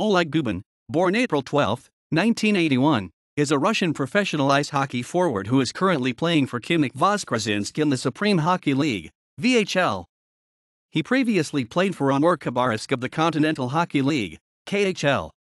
Oleg Gubin, born April 12, 1981, is a Russian professional ice hockey forward who is currently playing for Kimnik Voskrasinsk in the Supreme Hockey League, VHL. He previously played for Amur Khabarovsk of the Continental Hockey League, KHL.